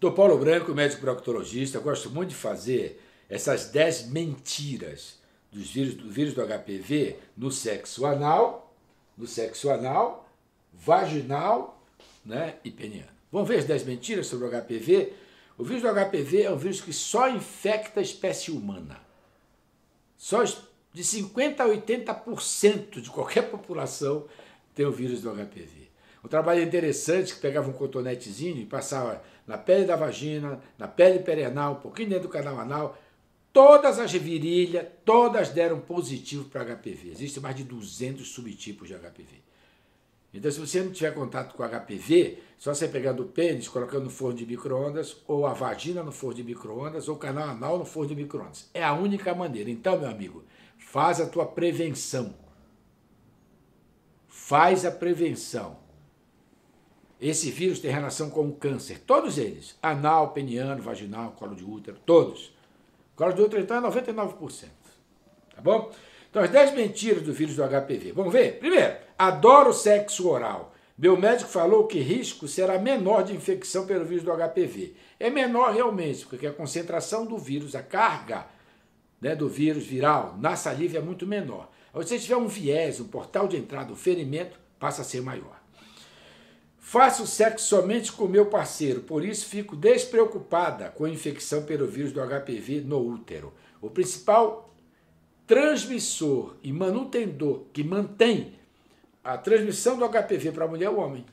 Dr. Paulo Branco, médico proctologista, gosto muito de fazer essas 10 mentiras dos vírus, do vírus do HPV no sexo anal, no sexo anal, vaginal né, e peniano. Vamos ver as 10 mentiras sobre o HPV? O vírus do HPV é um vírus que só infecta a espécie humana. Só de 50% a 80% de qualquer população tem o vírus do HPV. Um trabalho interessante que pegava um cotonetezinho e passava na pele da vagina, na pele perenal, um pouquinho dentro do canal anal. Todas as virilhas, todas deram positivo para HPV. Existem mais de 200 subtipos de HPV. Então, se você não tiver contato com HPV, só você pegando o pênis, colocando no forno de micro-ondas, ou a vagina no forno de micro-ondas, ou o canal anal no forno de micro-ondas. É a única maneira. Então, meu amigo, faz a tua prevenção. Faz a prevenção. Esse vírus tem relação com o câncer, todos eles, anal, peniano, vaginal, colo de útero, todos. Colo de útero, então, é 99%, tá bom? Então, as 10 mentiras do vírus do HPV. Vamos ver? Primeiro, adoro sexo oral. Meu médico falou que risco será menor de infecção pelo vírus do HPV. É menor realmente, porque a concentração do vírus, a carga né, do vírus viral na saliva é muito menor. Se você tiver um viés, um portal de entrada, um ferimento, passa a ser maior. Faço sexo somente com meu parceiro, por isso fico despreocupada com a infecção pelo vírus do HPV no útero. O principal transmissor e manutendor que mantém a transmissão do HPV para a mulher é o homem.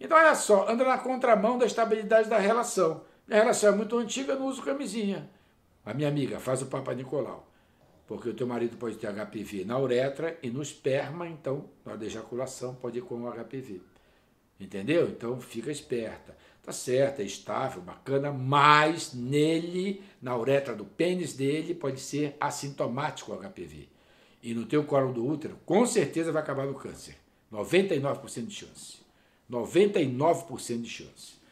Então, olha só, anda na contramão da estabilidade da relação. Minha relação é muito antiga, eu não uso camisinha. A minha amiga faz o Papa Nicolau, porque o teu marido pode ter HPV na uretra e no esperma, então, na ejaculação, pode ir com o HPV. Entendeu? Então fica esperta. Tá certo, é estável, bacana, mas nele, na uretra do pênis dele, pode ser assintomático o HPV. E no teu colo do útero, com certeza vai acabar no câncer. 99% de chance. 99% de chance.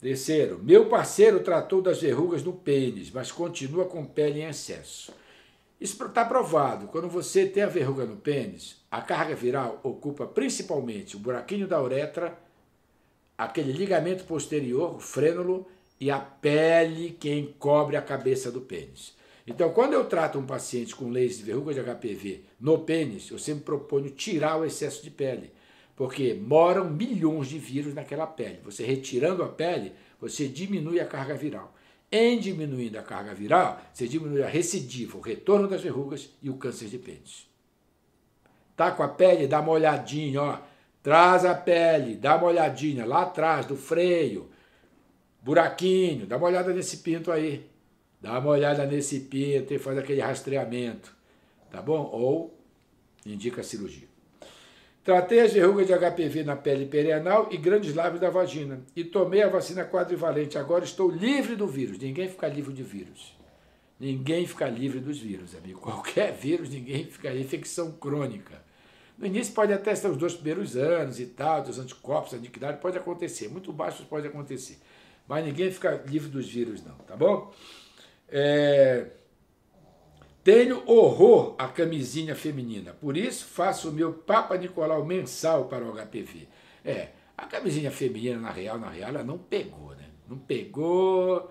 Terceiro, meu parceiro tratou das verrugas no pênis, mas continua com pele em excesso. Isso está provado. Quando você tem a verruga no pênis, a carga viral ocupa principalmente o buraquinho da uretra, aquele ligamento posterior, o frênulo, e a pele que encobre a cabeça do pênis. Então, quando eu trato um paciente com leis de verruga de HPV no pênis, eu sempre proponho tirar o excesso de pele, porque moram milhões de vírus naquela pele. Você retirando a pele, você diminui a carga viral. Em diminuindo a carga viral, você diminui a recidiva, o retorno das verrugas e o câncer de pênis. Tá com a pele? Dá uma olhadinha, ó. Traz a pele, dá uma olhadinha lá atrás do freio, buraquinho, dá uma olhada nesse pinto aí. Dá uma olhada nesse pinto e faz aquele rastreamento, tá bom? Ou indica a cirurgia. Tratei as verrugas de HPV na pele perianal e grandes lábios da vagina. E tomei a vacina quadrivalente. Agora estou livre do vírus. Ninguém fica livre de vírus. Ninguém fica livre dos vírus, amigo. Qualquer vírus, ninguém fica. É infecção crônica. No início pode até ser os dois primeiros anos e tal, dos anticorpos, aniquidade, pode acontecer. Muito baixos pode acontecer. Mas ninguém fica livre dos vírus, não, tá bom? É... Tenho horror à camisinha feminina, por isso faço o meu Papa Nicolau mensal para o HPV. É, a camisinha feminina, na real, na real, ela não pegou, né? Não pegou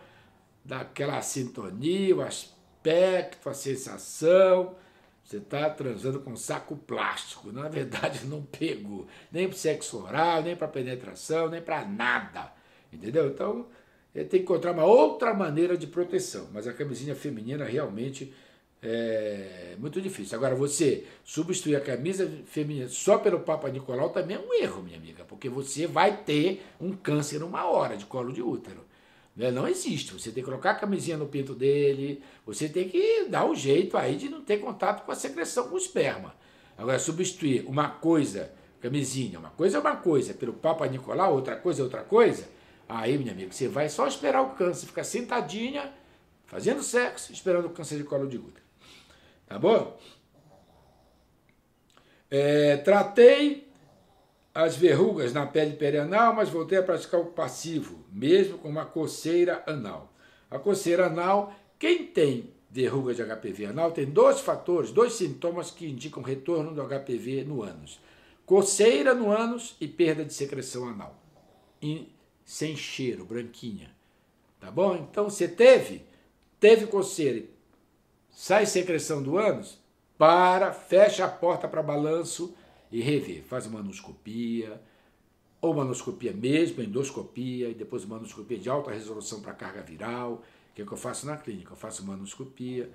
daquela sintonia, o aspecto, a sensação. Você está transando com um saco plástico. Na verdade, não pegou. Nem para sexo oral, nem para penetração, nem para nada. Entendeu? Então, eh, tem que encontrar uma outra maneira de proteção. Mas a camisinha feminina realmente é muito difícil. Agora, você substituir a camisa feminina só pelo Papa Nicolau também é um erro, minha amiga, porque você vai ter um câncer uma hora de colo de útero. É? Não existe. Você tem que colocar a camisinha no pinto dele, você tem que dar um jeito aí de não ter contato com a secreção com o esperma. Agora, substituir uma coisa, camisinha, uma coisa é uma coisa, pelo Papa Nicolau, outra coisa é outra coisa, aí, minha amiga, você vai só esperar o câncer, ficar sentadinha, fazendo sexo, esperando o câncer de colo de útero. Tá bom? É, tratei as verrugas na pele perianal, mas voltei a praticar o passivo, mesmo com uma coceira anal. A coceira anal, quem tem verruga de HPV anal tem dois fatores, dois sintomas que indicam retorno do HPV no ânus. Coceira no ânus e perda de secreção anal. E sem cheiro, branquinha. Tá bom? Então você teve, teve coceira sai secreção do ânus, para, fecha a porta para balanço e rever. Faz uma anoscopia, ou manoscopia mesmo, endoscopia, e depois manoscopia de alta resolução para carga viral, que é o que eu faço na clínica, eu faço manoscopia,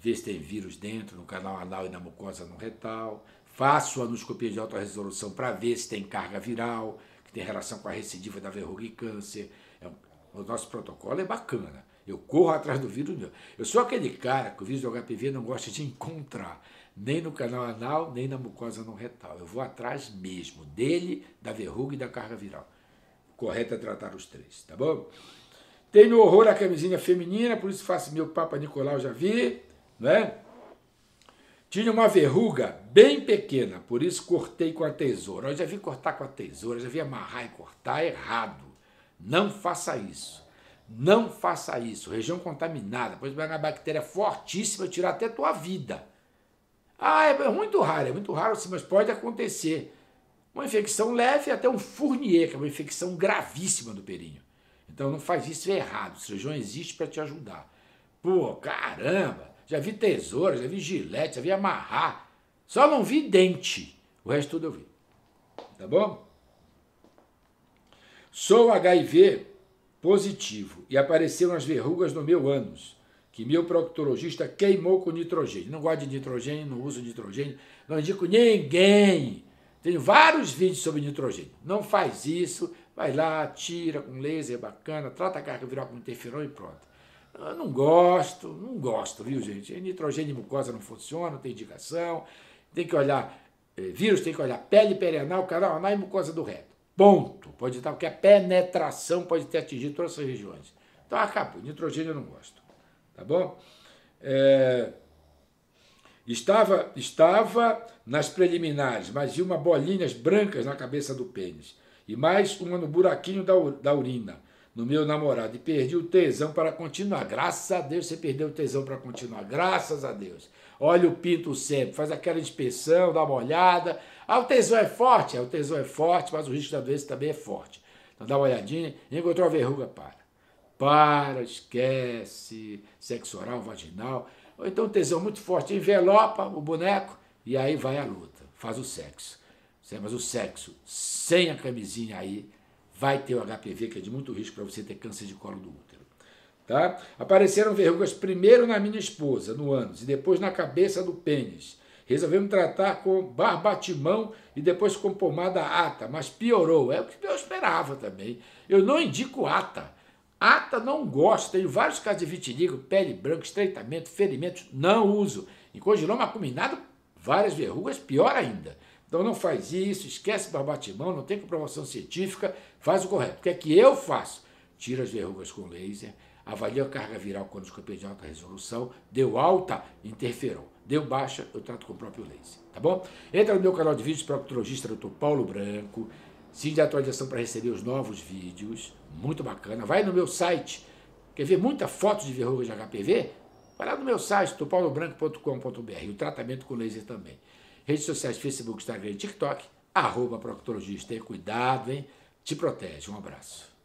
ver se tem vírus dentro, no canal anal e na mucosa no retal, faço anoscopia de alta resolução para ver se tem carga viral, que tem relação com a recidiva da verruga e câncer. É um, o nosso protocolo é bacana. Eu corro atrás do vírus meu. Eu sou aquele cara que o vírus do HPV não gosta de encontrar, nem no canal anal, nem na mucosa não retal. Eu vou atrás mesmo dele, da verruga e da carga viral. Correto é tratar os três, tá bom? Tenho horror à camisinha feminina, por isso faço meu Papa Nicolau, já vi, né? Tinha uma verruga bem pequena, por isso cortei com a tesoura. Eu já vi cortar com a tesoura, já vi amarrar e cortar errado. Não faça isso. Não faça isso. Região contaminada, pois vai uma bactéria fortíssima tirar até tua vida. Ah, é muito raro, é muito raro sim, mas pode acontecer. Uma infecção leve até um Fournier, que é uma infecção gravíssima do períneo. Então não faz isso é errado. O cirurgião existe para te ajudar. Pô, caramba! Já vi tesoura, já vi gilete, já vi amarrar. Só não vi dente. O resto tudo eu vi. Tá bom? Sou HIV positivo e apareceram as verrugas no meu ânus, que meu proctologista queimou com nitrogênio. Não gosto de nitrogênio, não uso nitrogênio, não indico ninguém. Tenho vários vídeos sobre nitrogênio. Não faz isso, vai lá, tira com laser é bacana, trata a carga viral com interferon e pronto. Eu não gosto, não gosto, viu gente? É, nitrogênio e mucosa não funciona, não tem indicação, tem que olhar, eh, vírus tem que olhar pele perianal, canal anal e mucosa do reto. Ponto. Pode estar, porque a penetração pode ter atingido todas essas regiões. Então acabou. Nitrogênio eu não gosto. Tá bom? É, estava, estava nas preliminares, mas vi uma bolinhas brancas na cabeça do pênis. E mais uma no buraquinho da, da urina no meu namorado e perdi o tesão para continuar. Graças a Deus você perdeu o tesão para continuar. Graças a Deus. Olha o pinto sempre, faz aquela inspeção, dá uma olhada. Ah, o tesão é forte? Ah, o tesão é forte, mas o risco da doença também é forte. Então dá uma olhadinha, encontrou a verruga, para. Para, esquece, sexo oral, vaginal. Ou então um tesão muito forte, envelopa o boneco e aí vai a luta, faz o sexo. Mas o sexo sem a camisinha aí vai ter o HPV, que é de muito risco para você ter câncer de colo do útero. Tá? Apareceram verrugas primeiro na minha esposa, no ânus, e depois na cabeça do pênis. Resolvemos tratar com barbatimão e depois com pomada ata, mas piorou. É o que eu esperava também. Eu não indico ata. Ata não gosto. Tenho vários casos de vitiligo, pele branca, estreitamento, ferimentos. Não uso. Em congiloma acuminado, várias verrugas, pior ainda. Então não faz isso, esquece barbatimão, não tem comprovação científica, faz o correto. O que é que eu faço? Tira as verrugas com laser, avalia a carga viral com endoscopia de alta resolução, deu alta, interferon. Deu baixa, eu trato com o próprio laser, tá bom? Entra no meu canal de vídeos, proctologista doutor Paulo Branco, siga de atualização para receber os novos vídeos, muito bacana. Vai no meu site, quer ver muita foto de verrugas de HPV? Vai lá no meu site, doutorpaulobranco.com.br, o tratamento com laser também redes sociais, Facebook, Instagram e TikTok, arroba proctologista. cuidado, hein? Te protege. Um abraço.